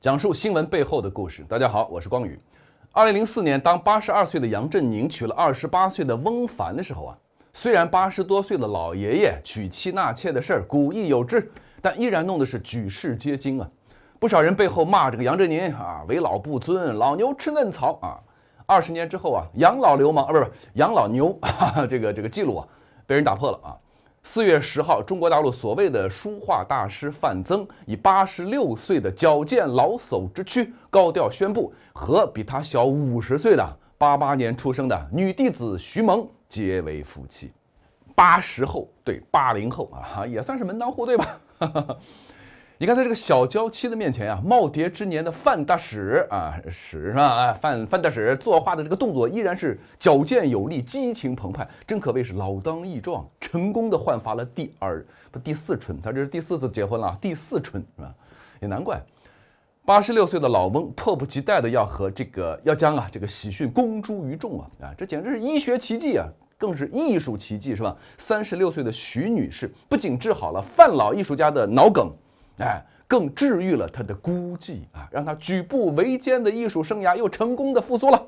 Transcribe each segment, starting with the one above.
讲述新闻背后的故事。大家好，我是光宇。二零零四年，当八十二岁的杨振宁娶了二十八岁的翁帆的时候啊，虽然八十多岁的老爷爷娶妻纳妾的事儿古已有之，但依然弄的是举世皆惊啊。不少人背后骂这个杨振宁啊，为老不尊，老牛吃嫩草啊。二十年之后啊，养老流氓啊，不是不是养老牛哈哈 这个这个记录啊，被人打破了啊。四月十号，中国大陆所谓的书画大师范曾，以八十六岁的矫健老叟之躯，高调宣布和比他小五十岁的八八年出生的女弟子徐萌结为夫妻。八十后对八零后啊，也算是门当户对吧。你看，在这个小娇妻的面前啊，耄耋之年的范大使啊，使是吧？范范大使作画的这个动作依然是矫健有力、激情澎湃，真可谓是老当益壮，成功的焕发了第二不第四春。他这是第四次结婚了，第四春是吧？也难怪，八十六岁的老翁迫不及待的要和这个要将啊这个喜讯公诸于众啊啊！这简直是医学奇迹啊，更是艺术奇迹是吧？三十六岁的徐女士不仅治好了范老艺术家的脑梗。哎，更治愈了他的孤寂啊，让他举步维艰的艺术生涯又成功的复苏了。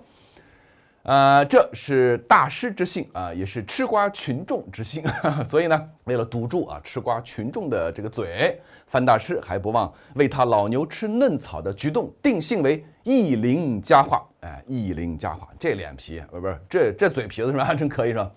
呃，这是大师之幸啊，也是吃瓜群众之幸。所以呢，为了堵住啊吃瓜群众的这个嘴，范大师还不忘为他老牛吃嫩草的举动定性为意林佳话。哎，意林佳话，这脸皮不是这这嘴皮子是吧？真可以是吧？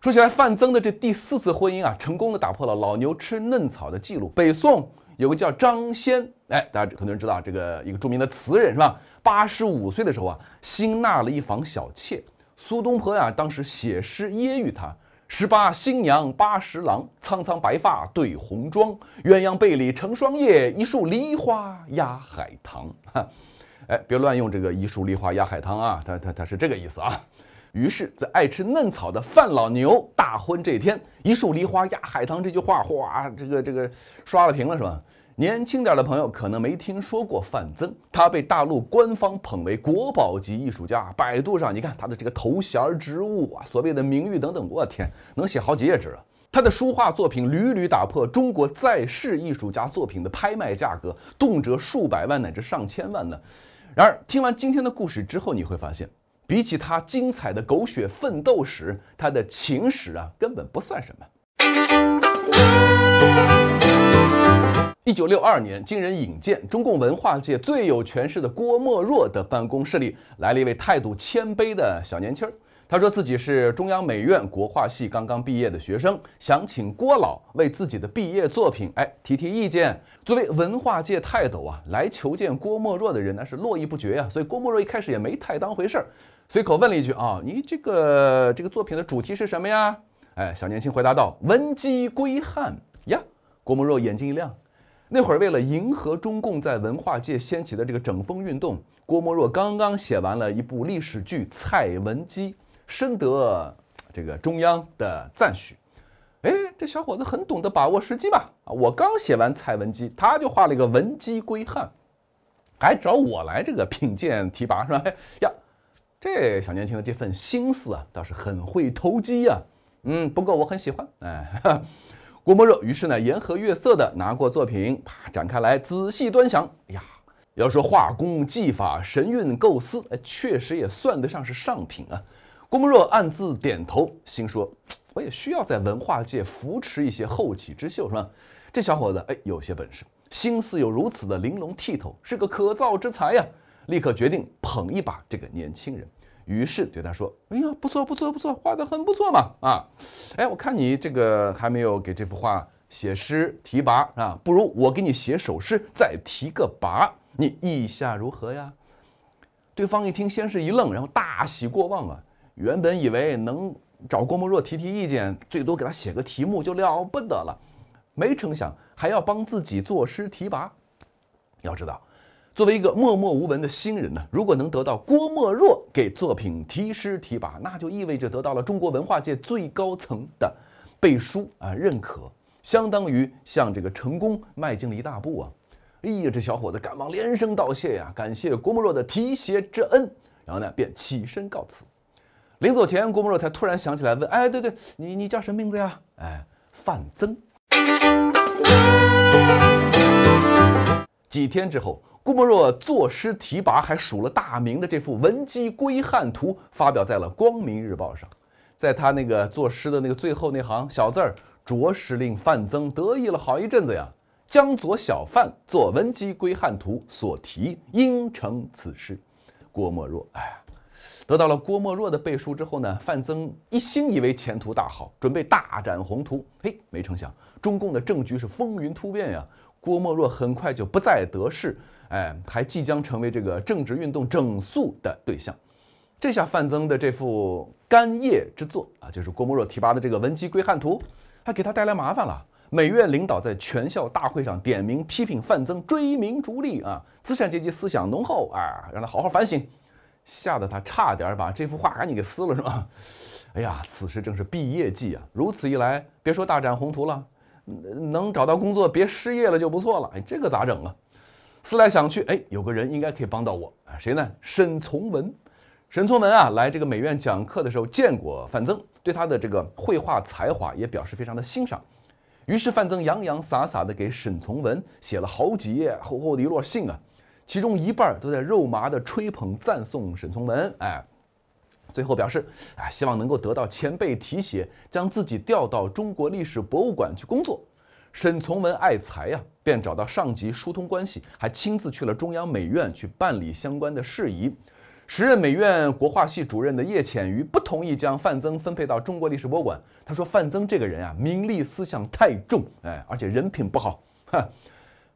说起来，范增的这第四次婚姻啊，成功的打破了“老牛吃嫩草”的记录。北宋有个叫张先，哎，大家很多人知道这个一个著名的词人是吧？八十五岁的时候啊，新纳了一房小妾。苏东坡呀，当时写诗揶揄他：“十八新娘八十郎，苍苍白发对红妆。鸳鸯被里成双夜，一树梨花压海棠。”哈，哎，别乱用这个“一树梨花压海棠”啊，他他他是这个意思啊。于是，在爱吃嫩草的范老牛大婚这天，“一树梨花压海棠”这句话，哗，这个这个刷了屏了，是吧？年轻点的朋友可能没听说过范增，他被大陆官方捧为国宝级艺术家。百度上，你看他的这个头衔、职务啊，所谓的名誉等等，我天，能写好几页纸。他的书画作品屡屡打破中国在世艺术家作品的拍卖价格，动辄数百万乃至上千万呢。然而，听完今天的故事之后，你会发现。比起他精彩的狗血奋斗史，他的情史啊根本不算什么。一九六二年，经人引荐，中共文化界最有权势的郭沫若的办公室里来了一位态度谦卑的小年轻。他说自己是中央美院国画系刚刚毕业的学生，想请郭老为自己的毕业作品哎提提意见。作为文化界泰斗啊，来求见郭沫若的人那是络绎不绝呀，所以郭沫若一开始也没太当回事儿。随口问了一句啊，你这个这个作品的主题是什么呀？哎，小年轻回答道：“文姬归汉。”呀，郭沫若眼睛一亮。那会儿为了迎合中共在文化界掀起的这个整风运动，郭沫若刚刚写完了一部历史剧《蔡文姬》，深得这个中央的赞许。哎，这小伙子很懂得把握时机嘛！啊，我刚写完《蔡文姬》，他就画了一个“文姬归汉”，还找我来这个品鉴、提拔是吧？哎呀！这小年轻的这份心思啊，倒是很会投机呀。嗯，不过我很喜欢。哎，郭沫若于是呢，言和悦色的拿过作品，啪展开来仔细端详。呀，要说画工技法、神韵构思，哎，确实也算得上是上品啊。郭沫若暗自点头，心说：我也需要在文化界扶持一些后起之秀，是吧？这小伙子，哎，有些本事，心思又如此的玲珑剔透，是个可造之材呀。立刻决定捧一把这个年轻人，于是对他说：“哎呀，不错，不错，不错，画得很不错嘛！啊，哎，我看你这个还没有给这幅画写诗题跋啊，不如我给你写首诗，再提个拔，你意下如何呀？”对方一听，先是一愣，然后大喜过望啊！原本以为能找郭沫若提提意见，最多给他写个题目就了不得了，没成想还要帮自己作诗题跋，要知道。作为一个默默无闻的新人呢，如果能得到郭沫若给作品题诗题跋，那就意味着得到了中国文化界最高层的背书啊认可，相当于向这个成功迈进了一大步啊！哎呀，这小伙子赶忙连声道谢呀，感谢郭沫若的提携之恩，然后呢便起身告辞。临走前，郭沫若才突然想起来问：“哎，对对，你你叫什么名字呀？”哎，范增。几天之后。郭沫若作诗题跋，还署了大名的这幅《文姬归汉图》，发表在了《光明日报》上。在他那个作诗的那个最后那行小字儿，着实令范增得意了好一阵子呀。江左小范作《文姬归汉图》所题，应成此诗。郭沫若，哎，得到了郭沫若的背书之后呢，范增一心以为前途大好，准备大展宏图。嘿，没成想，中共的政局是风云突变呀。郭沫若很快就不再得势。哎，还即将成为这个政治运动整肃的对象，这下范增的这幅干叶之作啊，就是郭沫若提拔的这个文姬归汉图，还给他带来麻烦了。美院领导在全校大会上点名批评范增追名逐利啊，资产阶级思想浓厚啊，让他好好反省，吓得他差点把这幅画赶紧给撕了，是吧？哎呀，此时正是毕业季啊，如此一来，别说大展宏图了，能找到工作别失业了就不错了，哎，这个咋整啊？思来想去，哎，有个人应该可以帮到我啊，谁呢？沈从文。沈从文啊，来这个美院讲课的时候见过范增，对他的这个绘画才华也表示非常的欣赏。于是范增洋洋洒洒的给沈从文写了好几页厚厚的一摞信啊，其中一半都在肉麻的吹捧赞颂沈从文，哎，最后表示啊，希望能够得到前辈提携，将自己调到中国历史博物馆去工作。沈从文爱财呀，便找到上级疏通关系，还亲自去了中央美院去办理相关的事宜。时任美院国画系主任的叶浅予不同意将范曾分配到中国历史博物馆。他说：“范曾这个人啊，名利思想太重，哎，而且人品不好。”哈，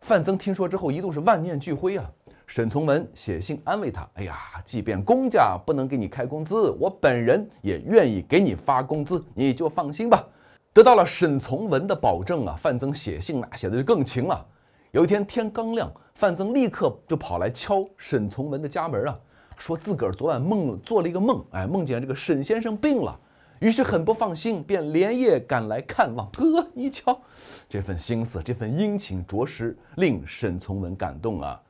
范曾听说之后，一度是万念俱灰啊。沈从文写信安慰他：“哎呀，即便公家不能给你开工资，我本人也愿意给你发工资，你就放心吧。”得到了沈从文的保证啊，范增写信啊，写的就更勤了。有一天天刚亮，范增立刻就跑来敲沈从文的家门啊，说自个儿昨晚梦做了一个梦，哎，梦见这个沈先生病了，于是很不放心，便连夜赶来看望。呵，你瞧，这份心思，这份殷勤，着实令沈从文感动啊，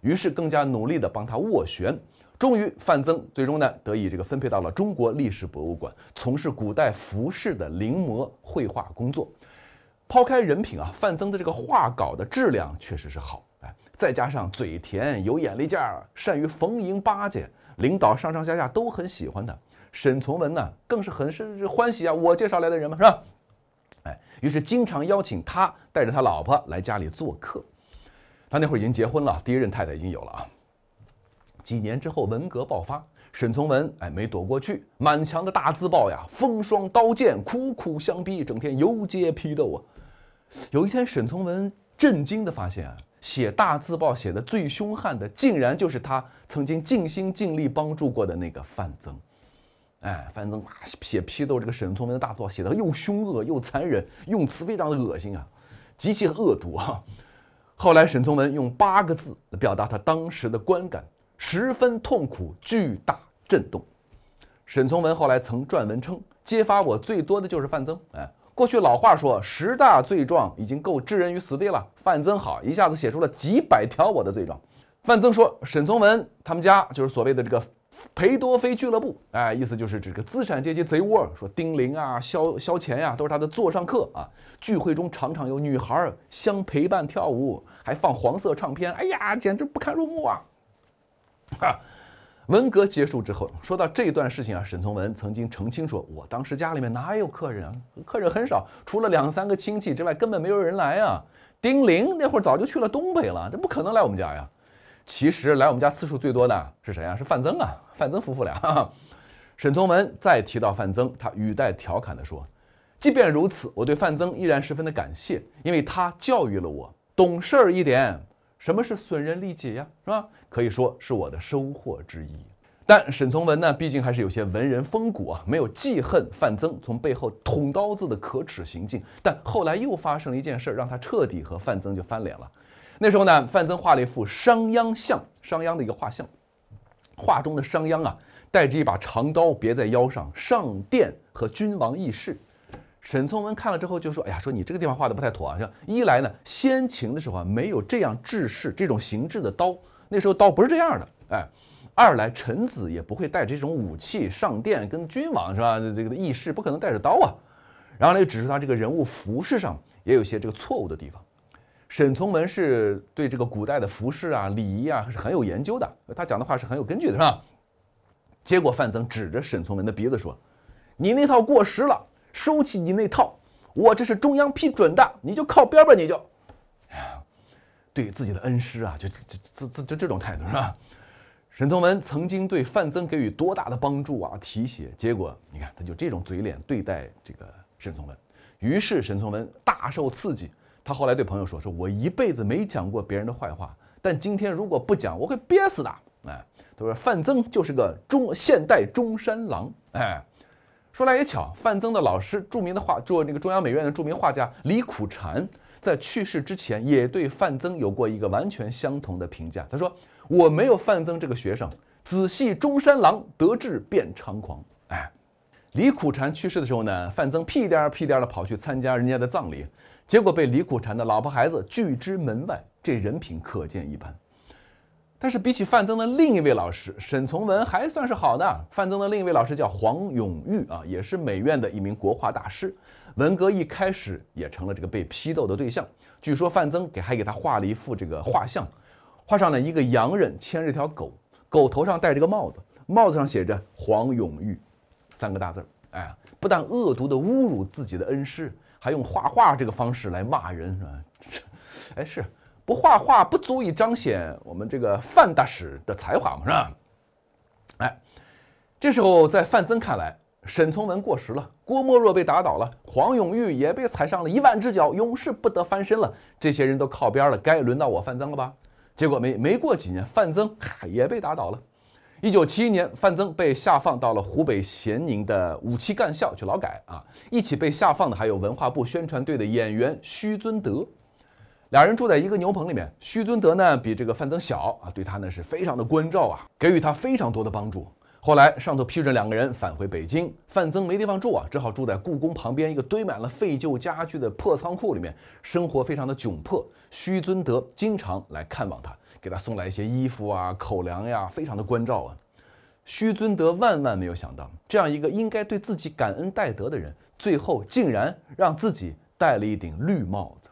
于是更加努力的帮他斡旋。终于，范增最终呢得以这个分配到了中国历史博物馆，从事古代服饰的临摹绘画工作。抛开人品啊，范增的这个画稿的质量确实是好哎。再加上嘴甜、有眼力劲儿、善于逢迎巴结，领导上上下下都很喜欢他。沈从文呢，更是很是欢喜啊，我介绍来的人嘛是吧？哎，于是经常邀请他带着他老婆来家里做客。他那会儿已经结婚了，第一任太太已经有了啊。几年之后，文革爆发，沈从文哎没躲过去，满墙的大字报呀，风霜刀剑，苦苦相逼，整天游街批斗啊。有一天，沈从文震惊的发现啊，写大字报写的最凶悍的，竟然就是他曾经尽心尽力帮助过的那个范增。哎，范增啊，写批斗这个沈从文的大字报，写的又凶恶又残忍，用词非常的恶心啊，极其恶毒啊。后来，沈从文用八个字表达他当时的观感。十分痛苦，巨大震动。沈从文后来曾撰文称，揭发我最多的就是范增。”哎，过去老话说，十大罪状已经够置人于死地了。范增好一下子写出了几百条我的罪状。范增说，沈从文他们家就是所谓的这个裴多菲俱乐部。哎，意思就是这个资产阶级贼窝。说丁玲啊、萧萧乾呀，都是他的座上客啊。聚会中常常有女孩相陪伴跳舞，还放黄色唱片。哎呀，简直不堪入目啊！哈，文革结束之后，说到这段事情啊，沈从文曾经澄清说：“我当时家里面哪有客人啊？客人很少，除了两三个亲戚之外，根本没有人来啊。丁玲那会儿早就去了东北了，这不可能来我们家呀。其实来我们家次数最多的是谁啊？是范增啊，范增夫妇俩。”沈从文再提到范增，他语带调侃地说：“即便如此，我对范增依然十分的感谢，因为他教育了我，懂事儿一点。”什么是损人利己呀？是吧？可以说是我的收获之一。但沈从文呢，毕竟还是有些文人风骨啊，没有记恨范增从背后捅刀子的可耻行径。但后来又发生了一件事儿，让他彻底和范增就翻脸了。那时候呢，范增画了一幅商鞅像，商鞅的一个画像，画中的商鞅啊，带着一把长刀别在腰上，上殿和君王议事。沈从文看了之后就说：“哎呀，说你这个地方画的不太妥啊！说一来呢，先秦的时候啊没有这样制式、这种形制的刀，那时候刀不是这样的，哎；二来，臣子也不会带这种武器上殿跟君王是吧？这个议事不可能带着刀啊。然后呢，又指出他这个人物服饰上也有些这个错误的地方。沈从文是对这个古代的服饰啊、礼仪啊是很有研究的，他讲的话是很有根据的，是吧？结果范增指着沈从文的鼻子说：‘你那套过时了。’收起你那套，我这是中央批准的，你就靠边吧，你就，对自己的恩师啊，就这这这这就这种态度是吧？沈从文曾经对范曾给予多大的帮助啊，提携，结果你看他就这种嘴脸对待这个沈从文，于是沈从文大受刺激，他后来对朋友说：说我一辈子没讲过别人的坏话，但今天如果不讲，我会憋死的。哎，他说范曾就是个中现代中山狼，哎。说来也巧，范增的老师，著名的画，做那个中央美院的著名画家李苦禅，在去世之前，也对范增有过一个完全相同的评价。他说：“我没有范增这个学生，子系中山狼，得志便猖狂。”哎，李苦禅去世的时候呢，范增屁颠儿屁颠儿的跑去参加人家的葬礼，结果被李苦禅的老婆孩子拒之门外，这人品可见一斑。但是比起范增的另一位老师沈从文还算是好的。范增的另一位老师叫黄永玉啊，也是美院的一名国画大师。文革一开始也成了这个被批斗的对象。据说范增给还给他画了一幅这个画像，画上呢一个洋人牵着一条狗，狗头上戴着个帽子，帽子上写着“黄永玉”三个大字儿。哎，不但恶毒的侮辱自己的恩师，还用画画这个方式来骂人，是吧？哎，是。不画画不足以彰显我们这个范大使的才华嘛，是吧？哎，这时候在范增看来，沈从文过时了，郭沫若被打倒了，黄永玉也被踩上了一万只脚，永世不得翻身了。这些人都靠边了，该轮到我范增了吧？结果没没过几年，范增也被打倒了。一九七一年，范增被下放到了湖北咸宁的五七干校去劳改啊。一起被下放的还有文化部宣传队的演员徐尊德。俩人住在一个牛棚里面，徐尊德呢比这个范增小啊，对他呢是非常的关照啊，给予他非常多的帮助。后来上头批准两个人返回北京，范增没地方住啊，只好住在故宫旁边一个堆满了废旧家具的破仓库里面，生活非常的窘迫。徐尊德经常来看望他，给他送来一些衣服啊、口粮呀，非常的关照啊。徐尊德万万没有想到，这样一个应该对自己感恩戴德的人，最后竟然让自己戴了一顶绿帽子。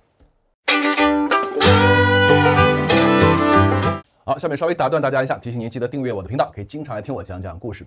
好，下面稍微打断大家一下，提醒您记得订阅我的频道，可以经常来听我讲讲故事。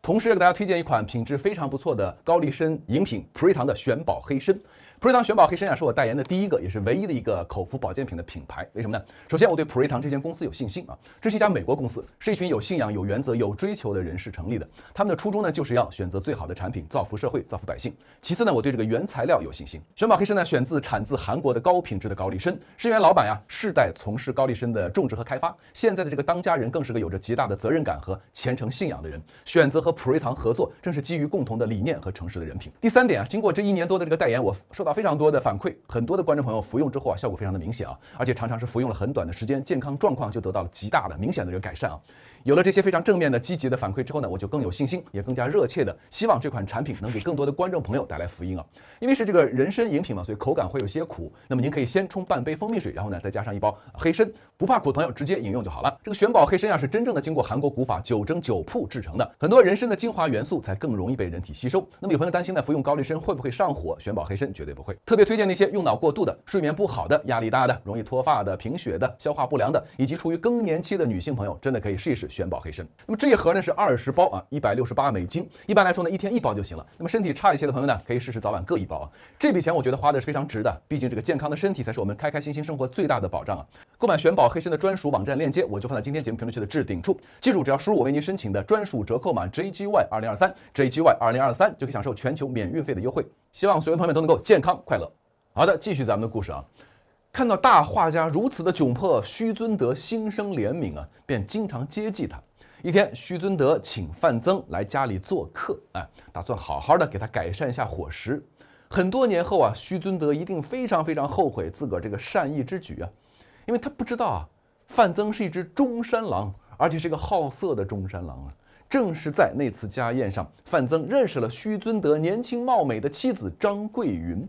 同时，给大家推荐一款品质非常不错的高丽参饮品——普瑞堂的玄宝黑参。普瑞堂选宝黑参呀，是我代言的第一个，也是唯一的一个口服保健品的品牌。为什么呢？首先，我对普瑞堂这间公司有信心啊，这是一家美国公司，是一群有信仰、有原则、有追求的人士成立的。他们的初衷呢，就是要选择最好的产品，造福社会，造福百姓。其次呢，我对这个原材料有信心。选宝黑参呢，选自产自韩国的高品质的高丽参，是原老板呀，世代从事高丽参的种植和开发。现在的这个当家人更是个有着极大的责任感和虔诚信仰的人。选择和普瑞堂合作，正是基于共同的理念和诚实的人品。第三点啊，经过这一年多的这个代言，我说。到非常多的反馈，很多的观众朋友服用之后啊，效果非常的明显啊，而且常常是服用了很短的时间，健康状况就得到了极大的明显的这个改善啊。有了这些非常正面的积极的反馈之后呢，我就更有信心，也更加热切的希望这款产品能给更多的观众朋友带来福音啊。因为是这个人参饮品嘛，所以口感会有些苦。那么您可以先冲半杯蜂蜜水，然后呢再加上一包黑参，不怕苦朋友直接饮用就好了。这个玄宝黑参啊是真正的经过韩国古法九蒸九铺制成的，很多人参的精华元素才更容易被人体吸收。那么有朋友担心呢，服用高丽参会不会上火？玄宝黑参绝对。不会，特别推荐那些用脑过度的、睡眠不好的、压力大的、容易脱发的、贫血的、消化不良的，以及处于更年期的女性朋友，真的可以试一试选宝黑参。那么这一盒呢是二十包啊，一百六十八美金。一般来说呢，一天一包就行了。那么身体差一些的朋友呢，可以试试早晚各一包啊。这笔钱我觉得花的是非常值的，毕竟这个健康的身体才是我们开开心心生活最大的保障啊。购买玄宝黑参的专属网站链接，我就放在今天节目评论区的置顶处。记住，只要输入我为您申请的专属折扣码 JGY 二零二三 JGY 二零二三，就可以享受全球免运费的优惠。希望所有朋友们都能够健康快乐。好的，继续咱们的故事啊。看到大画家如此的窘迫，徐尊德心生怜悯啊，便经常接济他。一天，徐尊德请范增来家里做客，哎，打算好好的给他改善一下伙食。很多年后啊，徐尊德一定非常非常后悔自个儿这个善意之举啊。因为他不知道啊，范增是一只中山狼，而且是个好色的中山狼啊。正是在那次家宴上，范增认识了虚尊德年轻貌美的妻子张桂云。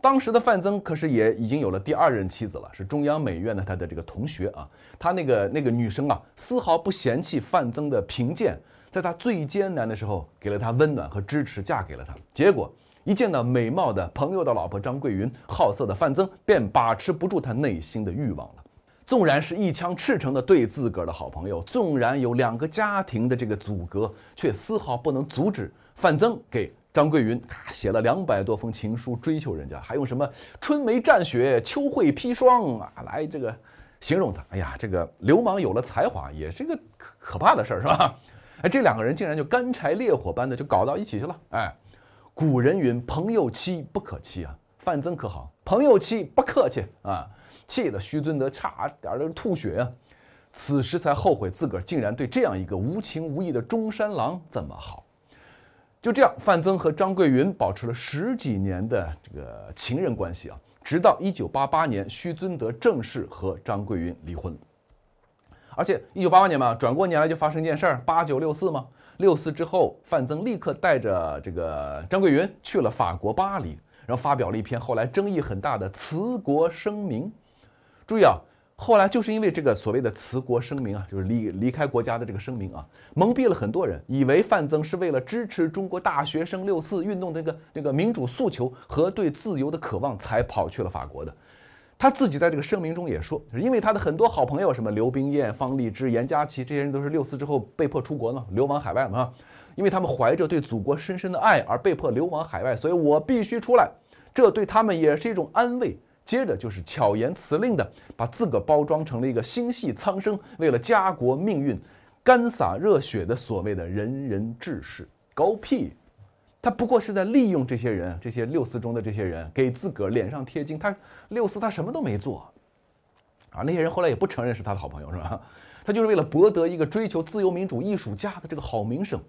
当时的范增可是也已经有了第二任妻子了，是中央美院的他的这个同学啊。他那个那个女生啊，丝毫不嫌弃范增的贫贱，在他最艰难的时候给了他温暖和支持，嫁给了他。结果。一见到美貌的朋友的老婆张桂云，好色的范增便把持不住他内心的欲望了。纵然是一腔赤诚的对自个儿的好朋友，纵然有两个家庭的这个阻隔，却丝毫不能阻止范增给张桂云啊写了两百多封情书追求人家，还用什么春梅蘸雪、秋蕙披霜啊来这个形容他。哎呀，这个流氓有了才华，也是一个可可怕的事儿，是吧？哎，这两个人竟然就干柴烈火般的就搞到一起去了，哎。古人云：“朋友妻不可欺啊！”范增可好？朋友妻不客气啊！气得徐尊德差点都吐血啊！此时才后悔自个儿竟然对这样一个无情无义的中山狼这么好。就这样，范增和张桂云保持了十几年的这个情人关系啊，直到一九八八年，徐尊德正式和张桂云离婚。而且一九八八年嘛，转过年来就发生一件事儿：八九六四嘛。六四之后，范增立刻带着这个张桂云去了法国巴黎，然后发表了一篇后来争议很大的辞国声明。注意啊，后来就是因为这个所谓的辞国声明啊，就是离离开国家的这个声明啊，蒙蔽了很多人，以为范增是为了支持中国大学生六四运动这个这个民主诉求和对自由的渴望才跑去了法国的。他自己在这个声明中也说，因为他的很多好朋友，什么刘冰燕、方励之、严家琪，这些人都是六四之后被迫出国嘛，流亡海外嘛，因为他们怀着对祖国深深的爱而被迫流亡海外，所以我必须出来，这对他们也是一种安慰。接着就是巧言辞令的，把自个包装成了一个心系苍生、为了家国命运，干洒热血的所谓的仁人志士，狗屁。他不过是在利用这些人，这些六四中的这些人给自个儿脸上贴金。他六四他什么都没做，啊，那些人后来也不承认是他的好朋友，是吧？他就是为了博得一个追求自由民主艺术家的这个好名声，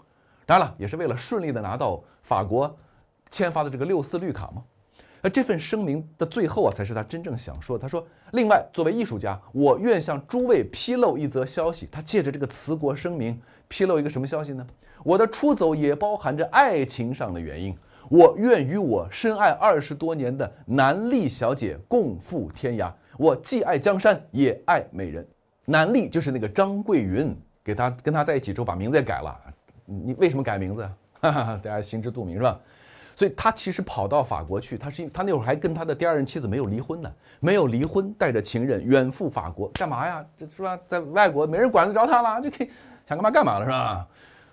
当然了，也是为了顺利的拿到法国签发的这个六四绿卡嘛。而这份声明的最后啊，才是他真正想说。他说：“另外，作为艺术家，我愿向诸位披露一则消息。”他借着这个辞国声明披露一个什么消息呢？我的出走也包含着爱情上的原因。我愿与我深爱二十多年的南丽小姐共赴天涯。我既爱江山也爱美人。南丽就是那个张桂云，给他跟他在一起之后把名字也改了。你为什么改名字呀？大家心知肚明是吧？所以他其实跑到法国去，他是他那会儿还跟他的第二任妻子没有离婚呢，没有离婚，带着情人远赴法国干嘛呀？这是吧，在外国没人管得着他了，就可以想干嘛干嘛了，是吧？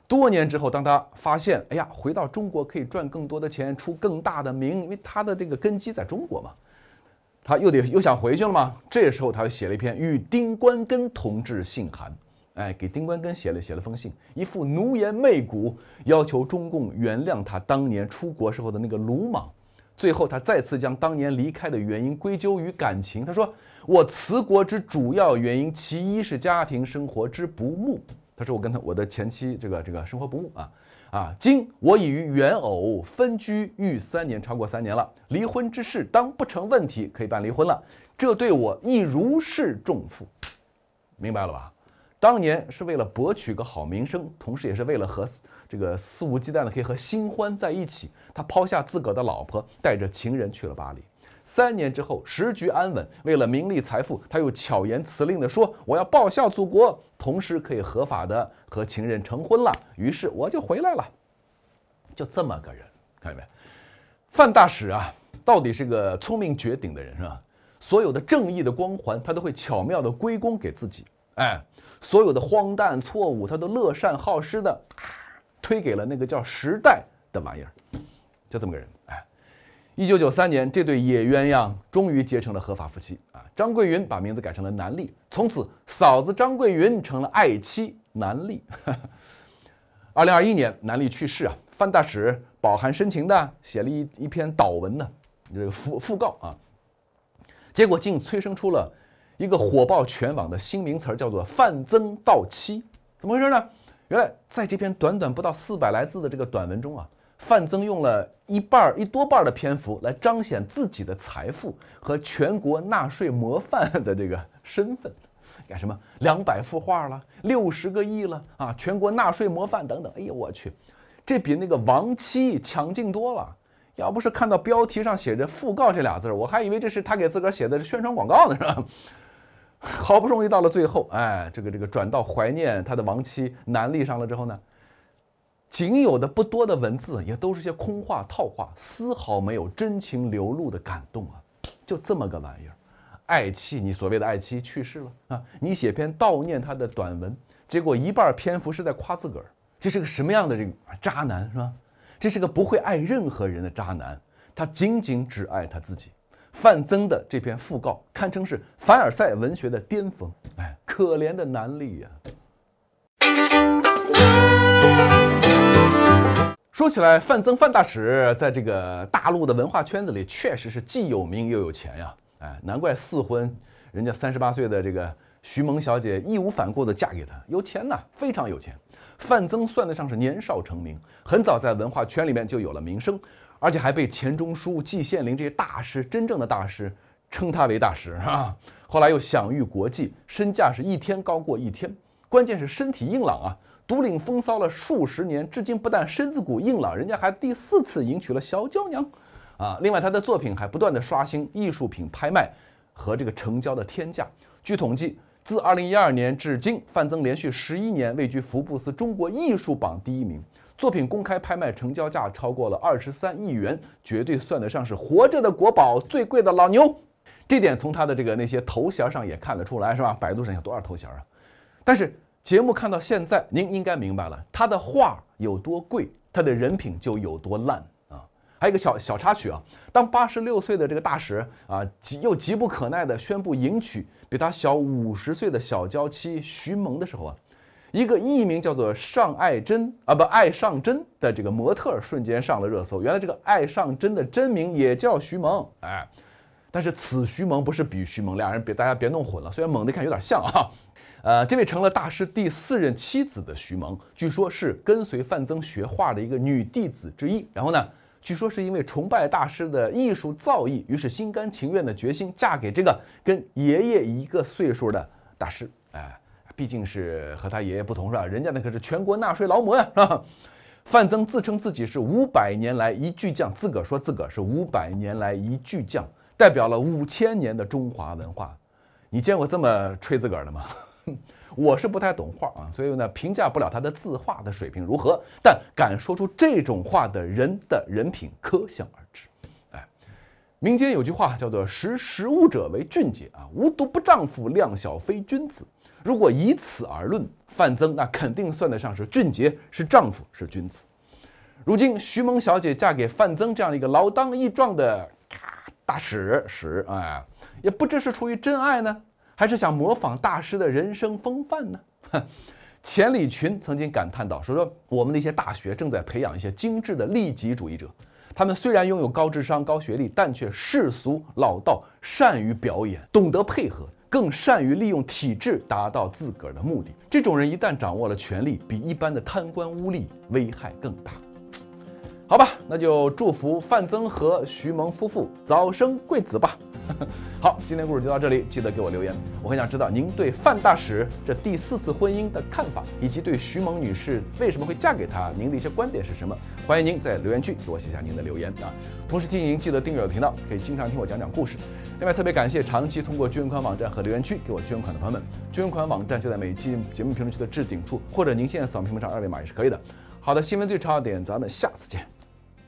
多年之后，当他发现，哎呀，回到中国可以赚更多的钱，出更大的名，因为他的这个根基在中国嘛，他又得又想回去了嘛。这时候他又写了一篇与丁关根同志信函。哎，给丁关根写了写了封信，一副奴颜媚骨，要求中共原谅他当年出国时候的那个鲁莽。最后，他再次将当年离开的原因归咎于感情。他说：“我辞国之主要原因，其一是家庭生活之不睦。”他说：“我跟他，我的前妻，这个这个生活不睦啊啊，今我已与原偶分居逾三年，超过三年了，离婚之事当不成问题，可以办离婚了。这对我亦如释重负，明白了吧？”当年是为了博取个好名声，同时也是为了和这个肆无忌惮的可以和新欢在一起，他抛下自个的老婆，带着情人去了巴黎。三年之后，时局安稳，为了名利财富，他又巧言辞令地说：“我要报效祖国，同时可以合法的和情人成婚了。”于是我就回来了。就这么个人，看见没有？范大使啊，到底是个聪明绝顶的人是吧？所有的正义的光环，他都会巧妙地归功给自己。哎，所有的荒诞错误，他都乐善好施的推给了那个叫时代的玩意儿，就这么个人。哎，一九九三年，这对野鸳鸯终于结成了合法夫妻啊。张桂云把名字改成了南丽，从此嫂子张桂云成了爱妻南丽。二零二一年，南丽去世啊，范大使饱含深情的写了一一篇悼文呢，这个讣讣告啊，结果竟催生出了。一个火爆全网的新名词儿叫做“范增到期”，怎么回事呢？原来在这篇短短不到四百来字的这个短文中啊，范增用了一半儿一多半儿的篇幅来彰显自己的财富和全国纳税模范的这个身份。干什么？两百幅画了，六十个亿了啊！全国纳税模范等等。哎呀，我去，这比那个王七强劲多了。要不是看到标题上写着“讣告”这俩字儿，我还以为这是他给自个儿写的宣传广告呢，是吧？好不容易到了最后，哎，这个这个转到怀念他的亡妻南丽上了之后呢，仅有的不多的文字也都是些空话套话，丝毫没有真情流露的感动啊！就这么个玩意儿，爱妻，你所谓的爱妻去世了啊，你写篇悼念他的短文，结果一半篇幅是在夸自个儿，这是个什么样的这个渣男是吧？这是个不会爱任何人的渣男，他仅仅只爱他自己。范增的这篇讣告堪称是凡尔赛文学的巅峰。哎，可怜的南俪呀！说起来，范增范大使在这个大陆的文化圈子里，确实是既有名又有钱呀。哎，难怪四婚，人家三十八岁的这个徐萌小姐义无反顾地嫁给他。有钱呐，非常有钱。范增算得上是年少成名，很早在文化圈里面就有了名声。而且还被钱钟书、季羡林这些大师，真正的大师称他为大师啊。后来又享誉国际，身价是一天高过一天。关键是身体硬朗啊，独领风骚了数十年，至今不但身子骨硬朗，人家还第四次迎娶了小娇娘，啊。另外，他的作品还不断的刷新艺术品拍卖和这个成交的天价。据统计，自二零一二年至今，范曾连续十一年位居福布斯中国艺术榜第一名。作品公开拍卖成交价超过了二十三亿元，绝对算得上是活着的国宝，最贵的老牛。这点从他的这个那些头衔上也看得出来，是吧？百度上有多少头衔啊？但是节目看到现在，您应该明白了，他的画有多贵，他的人品就有多烂啊！还有一个小小插曲啊，当八十六岁的这个大使啊，急又急不可耐地宣布迎娶比他小五十岁的小娇妻徐萌的时候啊。一个艺名叫做尚爱珍啊，不爱上真的这个模特瞬间上了热搜。原来这个爱上真的真名也叫徐萌，哎，但是此徐萌不是彼徐萌，俩人别大家别弄混了。虽然猛地看有点像啊，呃，这位成了大师第四任妻子的徐萌，据说是跟随范曾学画的一个女弟子之一。然后呢，据说是因为崇拜大师的艺术造诣，于是心甘情愿的决心嫁给这个跟爷爷一个岁数的大师，哎。毕竟是和他爷爷不同是吧？人家那可是全国纳税劳模呀，是吧？范增自称自己是五百年来一巨匠，自个儿说自个儿是五百年来一巨匠，代表了五千年的中华文化。你见过这么吹自个儿的吗？我是不太懂画啊，所以呢，评价不了他的字画的水平如何。但敢说出这种话的人的人品可想而知。哎，民间有句话叫做“识时务者为俊杰”啊，“无毒不丈夫，量小非君子”。如果以此而论，范增那肯定算得上是俊杰，是丈夫，是君子。如今徐萌小姐嫁给范增这样一个老当益壮的咔大使使，哎，也不知是出于真爱呢，还是想模仿大师的人生风范呢？钱 理群曾经感叹道：“，说说我们那些大学正在培养一些精致的利己主义者，他们虽然拥有高智商、高学历，但却世俗老道，善于表演，懂得配合。”更善于利用体制达到自个儿的目的。这种人一旦掌握了权力，比一般的贪官污吏危害更大。好吧，那就祝福范增和徐萌夫妇早生贵子吧。好，今天故事就到这里，记得给我留言。我很想知道您对范大使这第四次婚姻的看法，以及对徐萌女士为什么会嫁给他，您的一些观点是什么？欢迎您在留言区给我写下您的留言啊。同时提醒您记得订阅我的频道，可以经常听我讲讲故事。另外，特别感谢长期通过捐款网站和留言区给我捐款的朋友们。捐款网站就在每期节目评论区的置顶处，或者您现在扫屏幕上二维码也是可以的。好的，新闻最超点，咱们下次见。